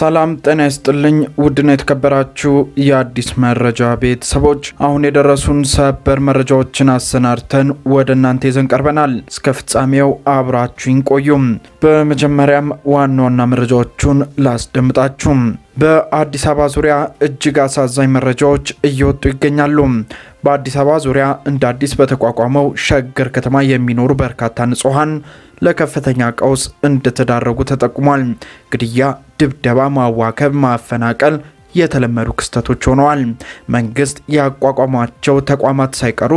ሰላም ጤና ይስጥልኝ። ውድና የተከበራችሁ የአዲስ መረጃ ቤተሰቦች አሁን የደረሱን ሰበር መረጃዎችን አሰናድተን ወደ እናንተ ይዘን ቀርበናል። እስከ ፍጻሜው አብራችሁን ቆዩም። በመጀመሪያም ዋና ዋና መረጃዎቹን ላስደምጣችሁ። በአዲስ አበባ ዙሪያ እጅግ አሳዛኝ መረጃዎች እየወጡ ይገኛሉ። በአዲስ አበባ ዙሪያ እንደ አዲስ በተቋቋመው ሸገር ከተማ የሚኖሩ በርካታ ንጹሐን ለከፍተኛ ቀውስ እንደተዳረጉ ተጠቁሟል። ግድያ፣ ድብደባ፣ ማዋከብ፣ ማፈናቀል የተለመዱ ክስተቶች ሆነዋል። መንግስት ያቋቋሟቸው ተቋማት ሳይቀሩ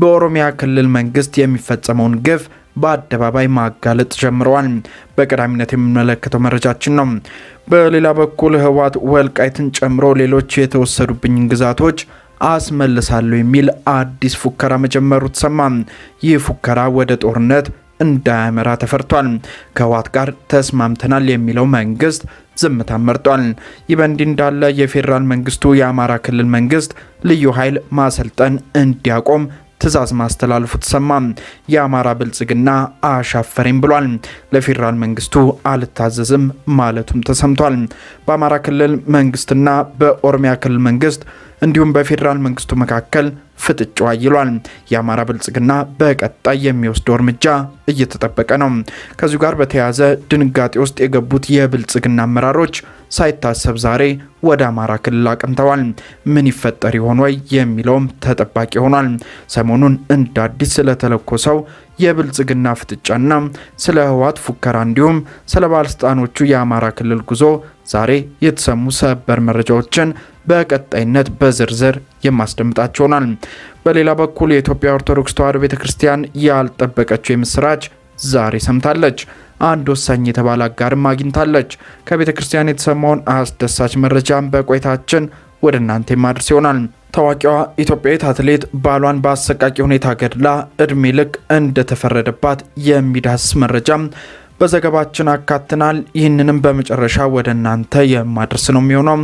በኦሮሚያ ክልል መንግስት የሚፈጸመውን ግፍ በአደባባይ ማጋለጥ ጀምረዋል። በቀዳሚነት የምንመለከተው መረጃችን ነው። በሌላ በኩል ህወሓት ወልቃይትን ጨምሮ ሌሎች የተወሰዱብኝን ግዛቶች አስመልሳለሁ የሚል አዲስ ፉከራ መጀመሩ ተሰማ። ይህ ፉከራ ወደ ጦርነት እንዳያመራ ተፈርቷል። ከህወሓት ጋር ተስማምተናል የሚለው መንግስት ዝምታን መርጧል። ይህ በእንዲህ እንዳለ የፌዴራል መንግስቱ የአማራ ክልል መንግስት ልዩ ኃይል ማሰልጠን እንዲያቆም ትእዛዝ ማስተላለፉ ተሰማ። የአማራ ብልጽግና አሻፈሬም ብሏል። ለፌዴራል መንግስቱ አልታዘዝም ማለቱም ተሰምቷል። በአማራ ክልል መንግስትና በኦሮሚያ ክልል መንግስት እንዲሁም በፌዴራል መንግስቱ መካከል ፍጥጫ አይሏል። የአማራ ብልጽግና በቀጣይ የሚወስደው እርምጃ እየተጠበቀ ነው። ከዚሁ ጋር በተያያዘ ድንጋጤ ውስጥ የገቡት የብልጽግና አመራሮች ሳይታሰብ ዛሬ ወደ አማራ ክልል አቅንተዋል። ምን ይፈጠር ይሆን ወይ የሚለውም ተጠባቂ ሆኗል። ሰሞኑን እንደ አዲስ ስለተለኮሰው የብልጽግና ፍጥጫና ስለ ህወሓት ፉከራ እንዲሁም ስለ ባለስልጣኖቹ የአማራ ክልል ጉዞ ዛሬ የተሰሙ ሰበር መረጃዎችን በቀጣይነት በዝርዝር የማስደምጣቸው ይሆናል። በሌላ በኩል የኢትዮጵያ ኦርቶዶክስ ተዋሕዶ ቤተ ክርስቲያን ያልጠበቀችው የምስራች ዛሬ ሰምታለች። አንድ ወሳኝ የተባለ አጋርም አግኝታለች። ከቤተ ክርስቲያን የተሰማውን አስደሳች መረጃም በቆይታችን ወደ እናንተ የማድርስ ይሆናል። ታዋቂዋ ኢትዮጵያዊት አትሌት ባሏን በአሰቃቂ ሁኔታ ገድላ እድሜ ልክ እንደተፈረደባት የሚዳስስ መረጃም በዘገባችን አካትናል። ይህንንም በመጨረሻ ወደ እናንተ የማድረስ ነው የሚሆነው።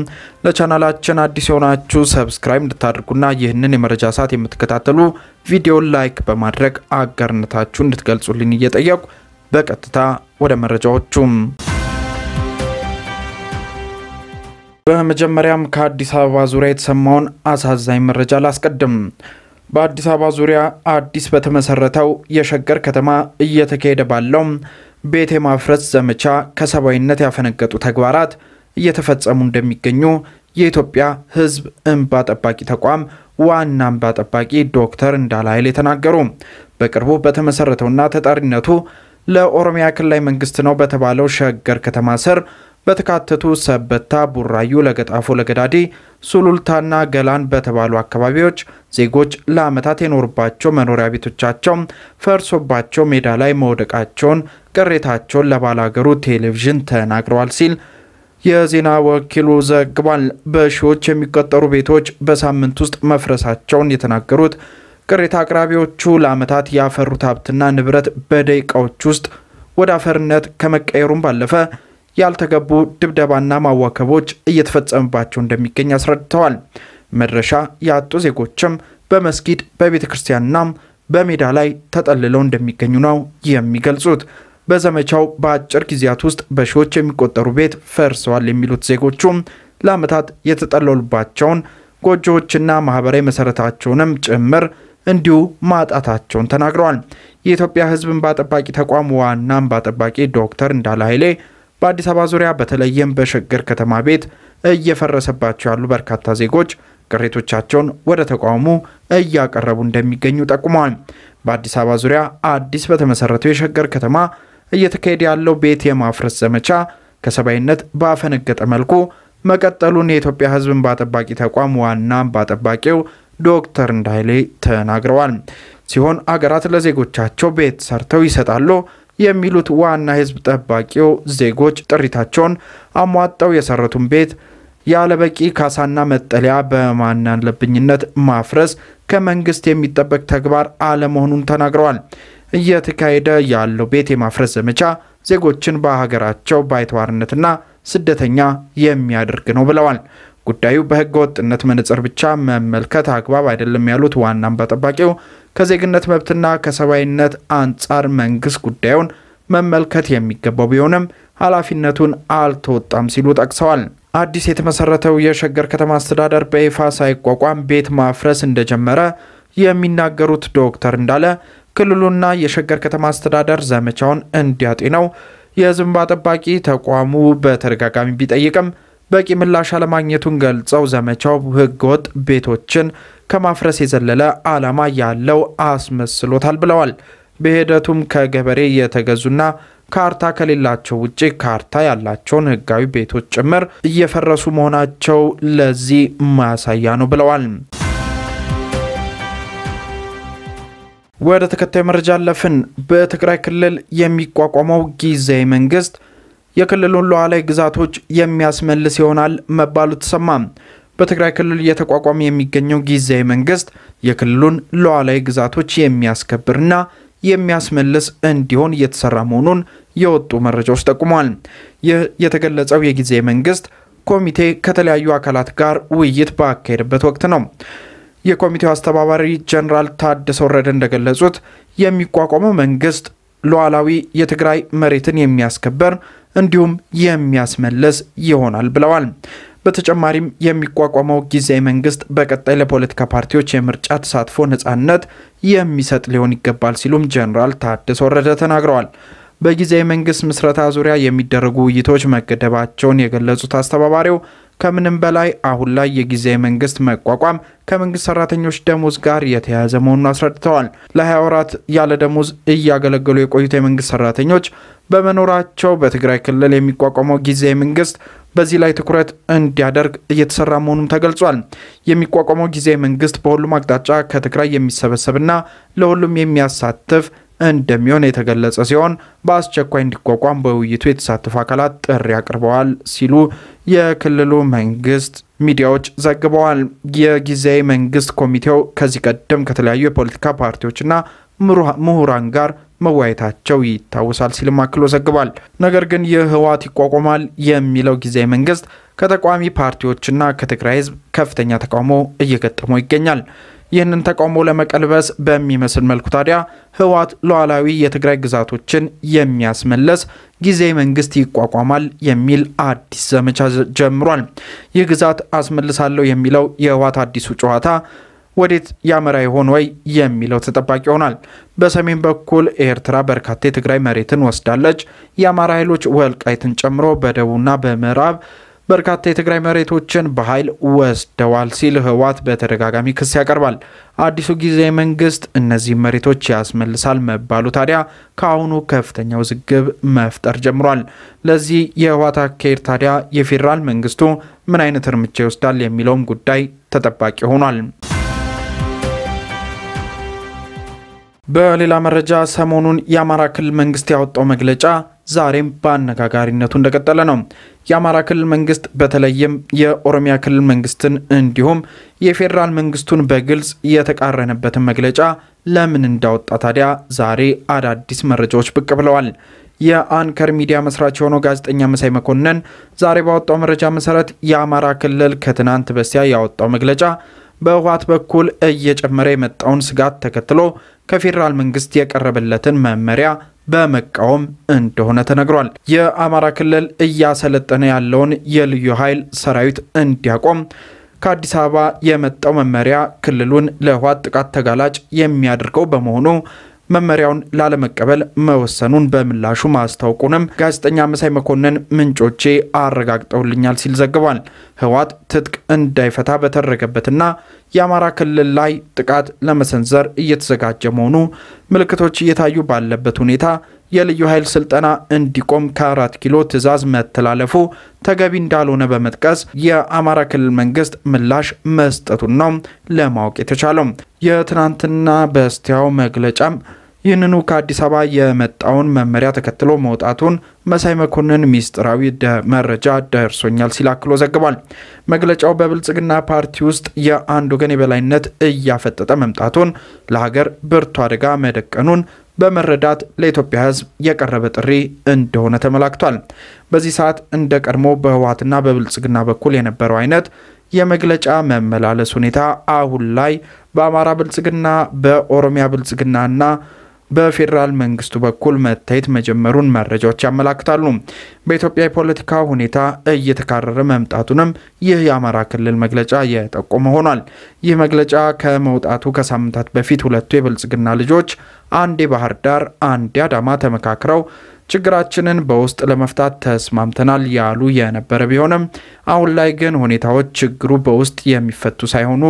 ለቻናላችን አዲስ የሆናችሁ ሰብስክራይብ እንድታደርጉና ይህንን የመረጃ ሰዓት የምትከታተሉ ቪዲዮ ላይክ በማድረግ አጋርነታችሁ እንድትገልጹልን እየጠየቁ በቀጥታ ወደ መረጃዎቹም በመጀመሪያም ከአዲስ አበባ ዙሪያ የተሰማውን አሳዛኝ መረጃ ላስቀድም። በአዲስ አበባ ዙሪያ አዲስ በተመሰረተው የሸገር ከተማ እየተካሄደ ባለው ቤት የማፍረስ ዘመቻ ከሰብአዊነት ያፈነገጡ ተግባራት እየተፈጸሙ እንደሚገኙ የኢትዮጵያ ሕዝብ እንባ ጠባቂ ተቋም ዋና እንባ ጠባቂ ዶክተር እንዳላይል የተናገሩ በቅርቡ በተመሰረተውና ተጠሪነቱ ለኦሮሚያ ክልላዊ መንግስት ነው በተባለው ሸገር ከተማ ስር በተካተቱ ሰበታ፣ ቡራዩ፣ ለገጣፎ፣ ለገዳዴ፣ ሱሉልታና ገላን በተባሉ አካባቢዎች ዜጎች ለዓመታት የኖሩባቸው መኖሪያ ቤቶቻቸው ፈርሶባቸው ሜዳ ላይ መውደቃቸውን ቅሬታቸውን ለባላገሩ ቴሌቪዥን ተናግረዋል ሲል የዜና ወኪሉ ዘግቧል። በሺዎች የሚቆጠሩ ቤቶች በሳምንት ውስጥ መፍረሳቸውን የተናገሩት ቅሬታ አቅራቢዎቹ ለዓመታት ያፈሩት ሀብትና ንብረት በደቂቃዎች ውስጥ ወደ አፈርነት ከመቀየሩም ባለፈ ያልተገቡ ድብደባና ማዋከቦች እየተፈጸመባቸው እንደሚገኝ አስረድተዋል። መድረሻ ያጡ ዜጎችም በመስጊድ በቤተ ክርስቲያንና በሜዳ ላይ ተጠልለው እንደሚገኙ ነው የሚገልጹት። በዘመቻው በአጭር ጊዜያት ውስጥ በሺዎች የሚቆጠሩ ቤት ፈርሰዋል የሚሉት ዜጎቹም ለዓመታት የተጠለሉባቸውን ጎጆዎችና ማህበራዊ መሰረታቸውንም ጭምር እንዲሁ ማጣታቸውን ተናግረዋል። የኢትዮጵያ ሕዝብ እንባ ጠባቂ ተቋም ዋና እንባ ጠባቂ ዶክተር እንዳለ ኃይሌ በአዲስ አበባ ዙሪያ በተለይም በሸገር ከተማ ቤት እየፈረሰባቸው ያሉ በርካታ ዜጎች ቅሬቶቻቸውን ወደ ተቋሙ እያቀረቡ እንደሚገኙ ጠቁመዋል። በአዲስ አበባ ዙሪያ አዲስ በተመሰረተው የሸገር ከተማ እየተካሄደ ያለው ቤት የማፍረስ ዘመቻ ከሰብአዊነት ባፈነገጠ መልኩ መቀጠሉን የኢትዮጵያ ሕዝብ እንባ ጠባቂ ተቋም ዋና እንባ ጠባቂው ዶክተር እንዳይሌ ተናግረዋል። ሲሆን አገራት ለዜጎቻቸው ቤት ሰርተው ይሰጣሉ የሚሉት ዋና የህዝብ ጠባቂው ዜጎች ጥሪታቸውን አሟጠው የሰረቱን ቤት ያለበቂ ካሳና መጠለያ በማናለብኝነት ማፍረስ ከመንግስት የሚጠበቅ ተግባር አለመሆኑን ተናግረዋል። እየተካሄደ ያለው ቤት የማፍረስ ዘመቻ ዜጎችን በሀገራቸው ባይተዋርነትና ስደተኛ የሚያደርግ ነው ብለዋል። ጉዳዩ በህገ ወጥነት መነጽር ብቻ መመልከት አግባብ አይደለም ያሉት ዋናም በጠባቂው ከዜግነት መብትና ከሰብአዊነት አንጻር መንግስት ጉዳዩን መመልከት የሚገባው ቢሆንም ኃላፊነቱን አልተወጣም ሲሉ ጠቅሰዋል። አዲስ የተመሰረተው የሸገር ከተማ አስተዳደር በይፋ ሳይቋቋም ቤት ማፍረስ እንደጀመረ የሚናገሩት ዶክተር እንዳለ ክልሉና የሸገር ከተማ አስተዳደር ዘመቻውን እንዲያጤነው ነው። እንባ ጠባቂ ተቋሙ በተደጋጋሚ ቢጠይቅም በቂ ምላሽ አለማግኘቱን ገልጸው ዘመቻው ህገወጥ ቤቶችን ከማፍረስ የዘለለ ዓላማ ያለው አስመስሎታል ብለዋል። በሂደቱም ከገበሬ የተገዙና ካርታ ከሌላቸው ውጭ ካርታ ያላቸውን ህጋዊ ቤቶች ጭምር እየፈረሱ መሆናቸው ለዚህ ማሳያ ነው ብለዋል። ወደ ተከታዩ መረጃ አለፍን። በትግራይ ክልል የሚቋቋመው ጊዜያዊ መንግስት የክልሉን ሉዓላዊ ግዛቶች የሚያስመልስ ይሆናል መባሉ ተሰማ። በትግራይ ክልል እየተቋቋመ የሚገኘው ጊዜያዊ መንግስት የክልሉን ሉዓላዊ ግዛቶች የሚያስከብርና የሚያስመልስ እንዲሆን እየተሰራ መሆኑን የወጡ መረጃዎች ጠቁመዋል። ይህ የተገለጸው የጊዜያዊ መንግስት ኮሚቴ ከተለያዩ አካላት ጋር ውይይት ባካሄደበት ወቅት ነው። የኮሚቴው አስተባባሪ ጀኔራል ታደሰ ወረደ እንደገለጹት የሚቋቋመው መንግስት ሉዓላዊ የትግራይ መሬትን የሚያስከበር እንዲሁም የሚያስመለስ ይሆናል ብለዋል። በተጨማሪም የሚቋቋመው ጊዜያዊ መንግስት በቀጣይ ለፖለቲካ ፓርቲዎች የምርጫ ተሳትፎ ነጻነት የሚሰጥ ሊሆን ይገባል ሲሉም ጀኔራል ታደሰ ወረደ ተናግረዋል። በጊዜያዊ መንግስት ምስረታ ዙሪያ የሚደረጉ ውይይቶች መገደባቸውን የገለጹት አስተባባሪው ከምንም በላይ አሁን ላይ የጊዜያዊ መንግስት መቋቋም ከመንግስት ሰራተኞች ደሞዝ ጋር የተያያዘ መሆኑን አስረድተዋል። ለ20 ወራት ያለ ደሞዝ እያገለገሉ የቆዩት የመንግስት ሰራተኞች በመኖራቸው በትግራይ ክልል የሚቋቋመው ጊዜያዊ መንግስት በዚህ ላይ ትኩረት እንዲያደርግ እየተሰራ መሆኑም ተገልጿል። የሚቋቋመው ጊዜያዊ መንግስት በሁሉም አቅጣጫ ከትግራይ የሚሰበሰብና ለሁሉም የሚያሳትፍ እንደሚሆን የተገለጸ ሲሆን በአስቸኳይ እንዲቋቋም በውይይቱ የተሳተፉ አካላት ጥሪ አቅርበዋል ሲሉ የክልሉ መንግስት ሚዲያዎች ዘግበዋል። የጊዜያዊ መንግስት ኮሚቴው ከዚህ ቀደም ከተለያዩ የፖለቲካ ፓርቲዎችና ምሁራን ጋር መወያየታቸው ይታወሳል ሲልም አክሎ ዘግቧል። ነገር ግን የህወሓት ይቋቋማል የሚለው ጊዜያዊ መንግስት ከተቃዋሚ ፓርቲዎችና ከትግራይ ህዝብ ከፍተኛ ተቃውሞ እየገጠመው ይገኛል። ይህንን ተቃውሞ ለመቀልበስ በሚመስል መልኩ ታዲያ ህወሓት ሉዓላዊ የትግራይ ግዛቶችን የሚያስመለስ ጊዜ መንግስት ይቋቋማል የሚል አዲስ ዘመቻ ጀምሯል። ይህ ግዛት አስመልሳለሁ የሚለው የህወሓት አዲሱ ጨዋታ ወዴት ያመራ ይሆን ወይ የሚለው ተጠባቂ ይሆናል። በሰሜን በኩል ኤርትራ በርካታ የትግራይ መሬትን ወስዳለች። የአማራ ኃይሎች ወልቃይትን ጨምሮ በደቡብና በምዕራብ በርካታ የትግራይ መሬቶችን በኃይል ወስደዋል ሲል ህወሓት በተደጋጋሚ ክስ ያቀርባል። አዲሱ ጊዜያዊ መንግስት እነዚህ መሬቶች ያስመልሳል መባሉ ታዲያ ከአሁኑ ከፍተኛ ውዝግብ መፍጠር ጀምሯል። ለዚህ የህወሓት አካሄድ ታዲያ የፌዴራል መንግስቱ ምን አይነት እርምጃ ይወስዳል የሚለውም ጉዳይ ተጠባቂ ሆኗል። በሌላ መረጃ ሰሞኑን የአማራ ክልል መንግስት ያወጣው መግለጫ ዛሬም በአነጋጋሪነቱ እንደቀጠለ ነው። የአማራ ክልል መንግስት በተለይም የኦሮሚያ ክልል መንግስትን እንዲሁም የፌዴራል መንግስቱን በግልጽ የተቃረነበትን መግለጫ ለምን እንዳወጣ ታዲያ ዛሬ አዳዲስ መረጃዎች ብቅ ብለዋል። የአንከር ሚዲያ መስራች የሆነው ጋዜጠኛ መሳይ መኮንን ዛሬ ባወጣው መረጃ መሰረት የአማራ ክልል ከትናንት በስቲያ ያወጣው መግለጫ በህወሓት በኩል እየጨመረ የመጣውን ስጋት ተከትሎ ከፌዴራል መንግስት የቀረበለትን መመሪያ በመቃወም እንደሆነ ተነግሯል። የአማራ ክልል እያሰለጠነ ያለውን የልዩ ኃይል ሰራዊት እንዲያቆም ከአዲስ አበባ የመጣው መመሪያ ክልሉን ለህወሓት ጥቃት ተጋላጭ የሚያደርገው በመሆኑ መመሪያውን ላለመቀበል መወሰኑን በምላሹ ማስታወቁንም ጋዜጠኛ መሳይ መኮንን ምንጮቼ አረጋግጠውልኛል ሲል ዘግቧል። ህወሓት ትጥቅ እንዳይፈታ በተደረገበትና የአማራ ክልል ላይ ጥቃት ለመሰንዘር እየተዘጋጀ መሆኑ ምልክቶች እየታዩ ባለበት ሁኔታ የልዩ ኃይል ስልጠና እንዲቆም ከአራት ኪሎ ትዕዛዝ መተላለፉ ተገቢ እንዳልሆነ በመጥቀስ የአማራ ክልል መንግስት ምላሽ መስጠቱን ነው ለማወቅ የተቻለው። የትናንትና በስቲያው መግለጫም ይህንኑ ከአዲስ አበባ የመጣውን መመሪያ ተከትሎ መውጣቱን መሳይ መኮንን ሚስጥራዊ መረጃ ደርሶኛል ሲል አክሎ ዘግቧል። መግለጫው በብልጽግና ፓርቲ ውስጥ የአንድ ወገን የበላይነት እያፈጠጠ መምጣቱን፣ ለሀገር ብርቱ አደጋ መደቀኑን በመረዳት ለኢትዮጵያ ሕዝብ የቀረበ ጥሪ እንደሆነ ተመላክቷል። በዚህ ሰዓት እንደ ቀድሞ በህወሓትና በብልጽግና በኩል የነበረው አይነት የመግለጫ መመላለስ ሁኔታ አሁን ላይ በአማራ ብልጽግና፣ በኦሮሚያ ብልጽግናና በፌዴራል መንግስቱ በኩል መታየት መጀመሩን መረጃዎች ያመላክታሉ። በኢትዮጵያ የፖለቲካ ሁኔታ እየተካረረ መምጣቱንም ይህ የአማራ ክልል መግለጫ የጠቆመ ሆኗል። ይህ መግለጫ ከመውጣቱ ከሳምንታት በፊት ሁለቱ የብልጽግና ልጆች አንዴ ባህር ዳር አንዴ አዳማ ተመካክረው ችግራችንን በውስጥ ለመፍታት ተስማምተናል ያሉ የነበረ ቢሆንም አሁን ላይ ግን ሁኔታዎች ችግሩ በውስጥ የሚፈቱ ሳይሆኑ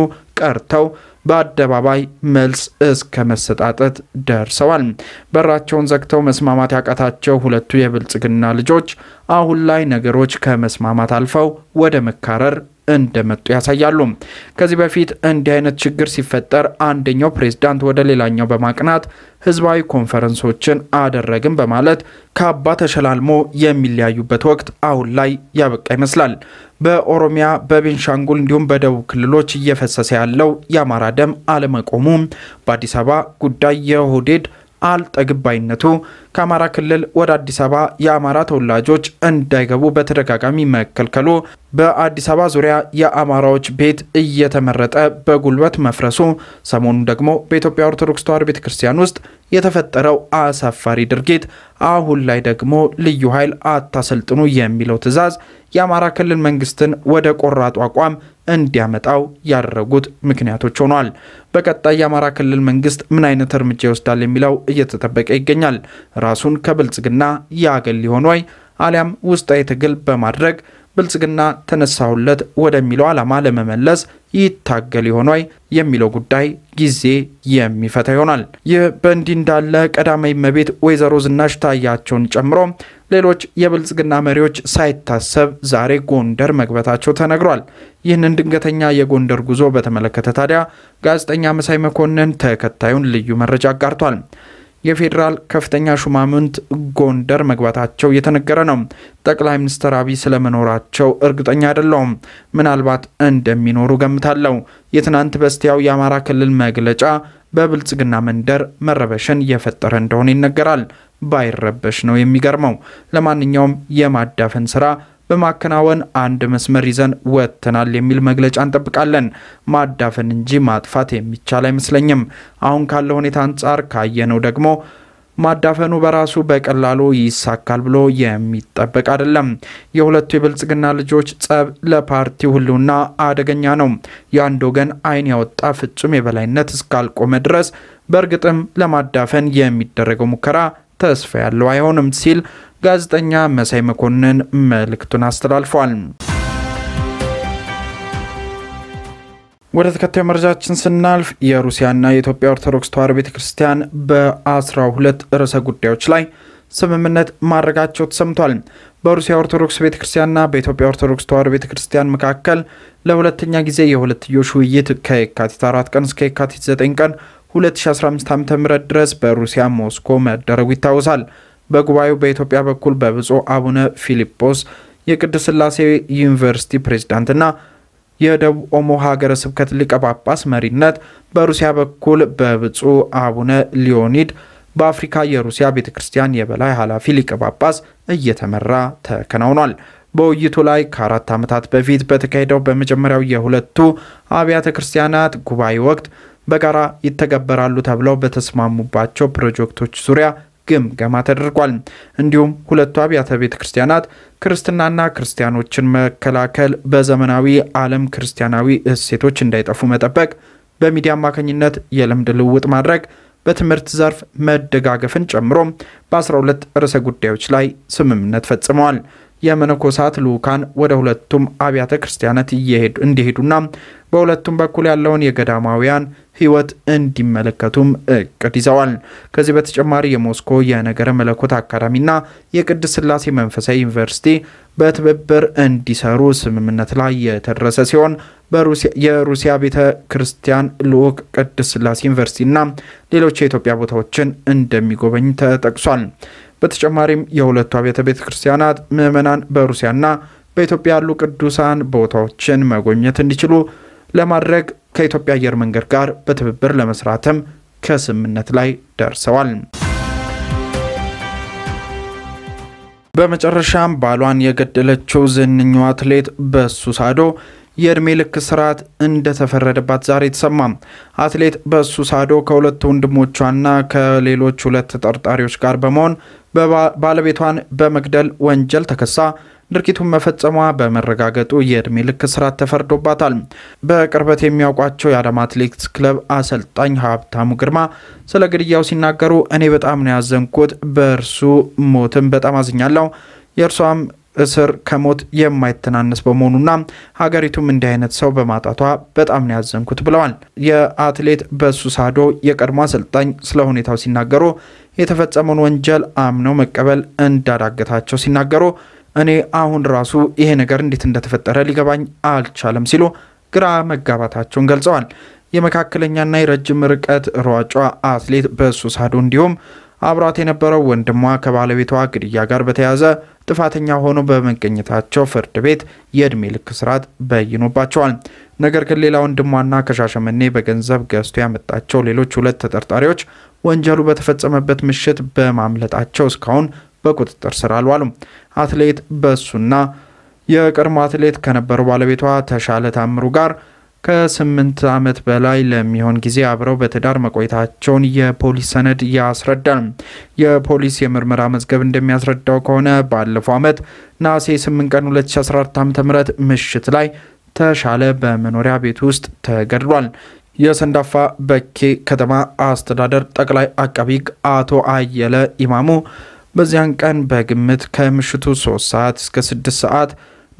ቀርተው በአደባባይ መልስ እስከ መሰጣጠት ደርሰዋል። በራቸውን ዘግተው መስማማት ያቃታቸው ሁለቱ የብልጽግና ልጆች አሁን ላይ ነገሮች ከመስማማት አልፈው ወደ መካረር እንደመጡ ያሳያሉ። ከዚህ በፊት እንዲህ አይነት ችግር ሲፈጠር አንደኛው ፕሬዝዳንት ወደ ሌላኛው በማቅናት ህዝባዊ ኮንፈረንሶችን አደረግን በማለት ካባ ተሸላልሞ የሚለያዩበት ወቅት አሁን ላይ ያበቃ ይመስላል። በኦሮሚያ፣ በቤንሻንጉል እንዲሁም በደቡብ ክልሎች እየፈሰሰ ያለው የአማራ ደም አለመቆሙ በአዲስ አበባ ጉዳይ የሆዴድ አልጠግባይነቱ ከአማራ ክልል ወደ አዲስ አበባ የአማራ ተወላጆች እንዳይገቡ በተደጋጋሚ መከልከሉ፣ በአዲስ አበባ ዙሪያ የአማራዎች ቤት እየተመረጠ በጉልበት መፍረሱ፣ ሰሞኑን ደግሞ በኢትዮጵያ ኦርቶዶክስ ተዋሕዶ ቤተ ክርስቲያን ውስጥ የተፈጠረው አሳፋሪ ድርጊት፣ አሁን ላይ ደግሞ ልዩ ኃይል አታሰልጥኑ የሚለው ትዕዛዝ የአማራ ክልል መንግስትን ወደ ቆራጡ አቋም እንዲያመጣው ያደረጉት ምክንያቶች ሆኗል። በቀጣይ የአማራ ክልል መንግስት ምን አይነት እርምጃ ይወስዳል የሚለው እየተጠበቀ ይገኛል። ራሱን ከብልጽግና የአገል ሊሆን ወይ አሊያም ውስጣዊ ትግል በማድረግ ብልጽግና ተነሳሁለት ወደሚለው ዓላማ ለመመለስ ይታገል ይሆናል የሚለው ጉዳይ ጊዜ የሚፈታ ይሆናል። ይህ በእንዲህ እንዳለ ቀዳማይ እመቤት ወይዘሮ ዝናሽ ታያቸውን ጨምሮ ሌሎች የብልጽግና መሪዎች ሳይታሰብ ዛሬ ጎንደር መግባታቸው ተነግሯል። ይህንን ድንገተኛ የጎንደር ጉዞ በተመለከተ ታዲያ ጋዜጠኛ መሳይ መኮንን ተከታዩን ልዩ መረጃ አጋርቷል። የፌዴራል ከፍተኛ ሹማምንት ጎንደር መግባታቸው እየተነገረ ነው። ጠቅላይ ሚኒስትር አብይ ስለመኖራቸው እርግጠኛ አይደለውም። ምናልባት እንደሚኖሩ ገምታለሁ። የትናንት በስቲያው የአማራ ክልል መግለጫ በብልጽግና መንደር መረበሽን የፈጠረ እንደሆነ ይነገራል። ባይረበሽ ነው የሚገርመው። ለማንኛውም የማዳፈን ስራ በማከናወን አንድ መስመር ይዘን ወጥተናል የሚል መግለጫ እንጠብቃለን። ማዳፈን እንጂ ማጥፋት የሚቻል አይመስለኝም። አሁን ካለ ሁኔታ አንጻር ካየነው ደግሞ ማዳፈኑ በራሱ በቀላሉ ይሳካል ብሎ የሚጠበቅ አይደለም። የሁለቱ የብልጽግና ልጆች ጸብ ለፓርቲው ህልውና አደገኛ ነው። የአንድ ወገን ዓይን ያወጣ ፍጹም የበላይነት እስካልቆመ ድረስ በእርግጥም ለማዳፈን የሚደረገው ሙከራ ተስፋ ያለው አይሆንም ሲል ጋዜጠኛ መሳይ መኮንን መልእክቱን አስተላልፏል። ወደ ተከታዩ መረጃችን ስናልፍ የሩሲያና የኢትዮጵያ ኦርቶዶክስ ተዋሕዶ ቤተ ክርስቲያን በአስራ ሁለት ርዕሰ ጉዳዮች ላይ ስምምነት ማድረጋቸው ተሰምቷል። በሩሲያ ኦርቶዶክስ ቤተ ክርስቲያንና በኢትዮጵያ ኦርቶዶክስ ተዋሕዶ ቤተ ክርስቲያን መካከል ለሁለተኛ ጊዜ የሁለትዮሽ ውይይት ከየካቲት 4 ቀን እስከ የካቲት 9 ቀን 2015 ዓ ም ድረስ በሩሲያ ሞስኮ መደረጉ ይታወሳል። በጉባኤው በኢትዮጵያ በኩል በብፁዕ አቡነ ፊልጶስ የቅድስት ሥላሴ ዩኒቨርሲቲ ፕሬዝዳንትና የደቡብ ኦሞ ሀገረ ስብከት ሊቀ ጳጳስ መሪነት በሩሲያ በኩል በብፁዕ አቡነ ሊዮኒድ በአፍሪካ የሩሲያ ቤተ ክርስቲያን የበላይ ኃላፊ ሊቀ ጳጳስ እየተመራ ተከናውኗል። በውይይቱ ላይ ከአራት ዓመታት በፊት በተካሄደው በመጀመሪያው የሁለቱ አብያተ ክርስቲያናት ጉባኤ ወቅት በጋራ ይተገበራሉ ተብለው በተስማሙባቸው ፕሮጀክቶች ዙሪያ ግምገማ ተደርጓል። እንዲሁም ሁለቱ አብያተ ቤተ ክርስቲያናት ክርስትናና ክርስቲያኖችን መከላከል፣ በዘመናዊ ዓለም ክርስቲያናዊ እሴቶች እንዳይጠፉ መጠበቅ፣ በሚዲያ አማካኝነት የልምድ ልውውጥ ማድረግ፣ በትምህርት ዘርፍ መደጋገፍን ጨምሮ በ12 ርዕሰ ጉዳዮች ላይ ስምምነት ፈጽመዋል። የመነኮሳት ልዑካን ወደ ሁለቱም አብያተ ክርስቲያናት እንዲሄዱና በሁለቱም በኩል ያለውን የገዳማውያን ሕይወት እንዲመለከቱም እቅድ ይዘዋል። ከዚህ በተጨማሪ የሞስኮ የነገረ መለኮት አካዳሚና የቅድስት ሥላሴ መንፈሳዊ ዩኒቨርሲቲ በትብብር እንዲሰሩ ስምምነት ላይ የተደረሰ ሲሆን የሩሲያ ቤተ ክርስቲያን ልዑክ ቅድስት ዩኒቨርሲቲ ዩኒቨርሲቲና ሌሎች የኢትዮጵያ ቦታዎችን እንደሚጎበኝ ተጠቅሷል። በተጨማሪም የሁለቱ አብያተ ቤተ ክርስቲያናት ምዕመናን በሩሲያና በኢትዮጵያ ያሉ ቅዱሳን ቦታዎችን መጎብኘት እንዲችሉ ለማድረግ ከኢትዮጵያ አየር መንገድ ጋር በትብብር ለመስራትም ከስምምነት ላይ ደርሰዋል። በመጨረሻም ባሏን የገደለችው ዝንኛ አትሌት በሱሳዶ የእድሜ ልክ ስርዓት እንደተፈረደባት ዛሬ ተሰማ አትሌት በሱ ሳዶ ከሁለት ወንድሞቿና ከሌሎች ሁለት ተጠርጣሪዎች ጋር በመሆን ባለቤቷን በመግደል ወንጀል ተከሳ ድርጊቱን መፈጸሟ በመረጋገጡ የእድሜ ልክ እስራት ተፈርዶባታል። በቅርበት የሚያውቋቸው የአዳማ አትሌቲክስ ክለብ አሰልጣኝ ሀብታሙ ግርማ ስለ ግድያው ሲናገሩ እኔ በጣም ነው ያዘንኩት፣ በእርሱ ሞትም በጣም አዝኛለሁ። የእርሷም እስር ከሞት የማይተናነስ በመሆኑና ሀገሪቱም እንዲህ አይነት ሰው በማጣቷ በጣም ነው ያዘንኩት ብለዋል። የአትሌት በሱ ሳዶ የቀድሞ አሰልጣኝ ስለ ሁኔታው ሲናገሩ የተፈጸመውን ወንጀል አምነው መቀበል እንዳዳገታቸው ሲናገሩ እኔ አሁን ራሱ ይሄ ነገር እንዴት እንደተፈጠረ ሊገባኝ አልቻለም ሲሉ ግራ መጋባታቸውን ገልጸዋል። የመካከለኛና የረጅም ርቀት ሯጯ አትሌት በሱ ሳዶ እንዲሁም አብሯት የነበረው ወንድሟ ከባለቤቷ ግድያ ጋር በተያያዘ ጥፋተኛ ሆኖ በመገኘታቸው ፍርድ ቤት የእድሜ ልክ እስራት በይኖባቸዋል። ነገር ግን ሌላ ወንድሟና ከሻሸመኔ በገንዘብ ገዝቶ ያመጣቸው ሌሎች ሁለት ተጠርጣሪዎች ወንጀሉ በተፈጸመበት ምሽት በማምለጣቸው እስካሁን በቁጥጥር ስር አልዋሉም። አትሌት በሱና የቀድሞ አትሌት ከነበረው ባለቤቷ ተሻለ ታምሩ ጋር ከስምንት ዓመት በላይ ለሚሆን ጊዜ አብረው በትዳር መቆየታቸውን የፖሊስ ሰነድ ያስረዳል። የፖሊስ የምርመራ መዝገብ እንደሚያስረዳው ከሆነ ባለፈው ዓመት ነሐሴ 8 ቀን 2014 ዓ ም ምሽት ላይ ተሻለ በመኖሪያ ቤት ውስጥ ተገድሏል። የሰንዳፋ በኬ ከተማ አስተዳደር ጠቅላይ አቃቢ ሕግ አቶ አየለ ኢማሙ በዚያን ቀን በግምት ከምሽቱ 3 ሰዓት እስከ 6 ሰዓት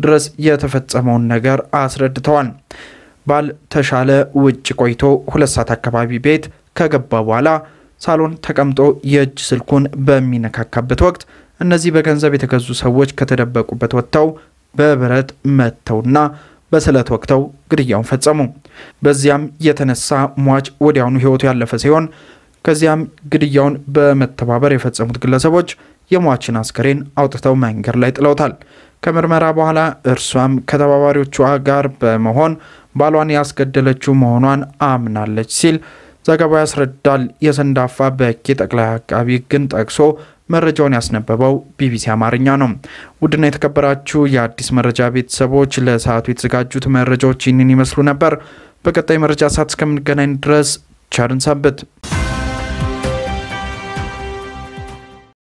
ድረስ የተፈጸመውን ነገር አስረድተዋል። ባል ተሻለ ውጭ ቆይቶ ሁለት ሰዓት አካባቢ ቤት ከገባ በኋላ ሳሎን ተቀምጦ የእጅ ስልኩን በሚነካካበት ወቅት እነዚህ በገንዘብ የተገዙ ሰዎች ከተደበቁበት ወጥተው በብረት መጥተውና በስለት ወቅተው ግድያውን ፈጸሙ። በዚያም የተነሳ ሟች ወዲያውኑ ሕይወቱ ያለፈ ሲሆን ከዚያም ግድያውን በመተባበር የፈጸሙት ግለሰቦች የሟችን አስከሬን አውጥተው መንገድ ላይ ጥለውታል። ከምርመራ በኋላ እርሷም ከተባባሪዎቿ ጋር በመሆን ባሏን ያስገደለችው መሆኗን አምናለች ሲል ዘገባው ያስረዳል። የሰንዳፋ በኬ ጠቅላይ አቃቢ ሕግን ጠቅሶ መረጃውን ያስነበበው ቢቢሲ አማርኛ ነው። ውድና የተከበራችሁ የአዲስ መረጃ ቤተሰቦች ለሰዓቱ የተዘጋጁት መረጃዎች ይህንን ይመስሉ ነበር። በቀጣይ መረጃ ሰዓት እስከምንገናኝ ድረስ ቸርን ሰንብት።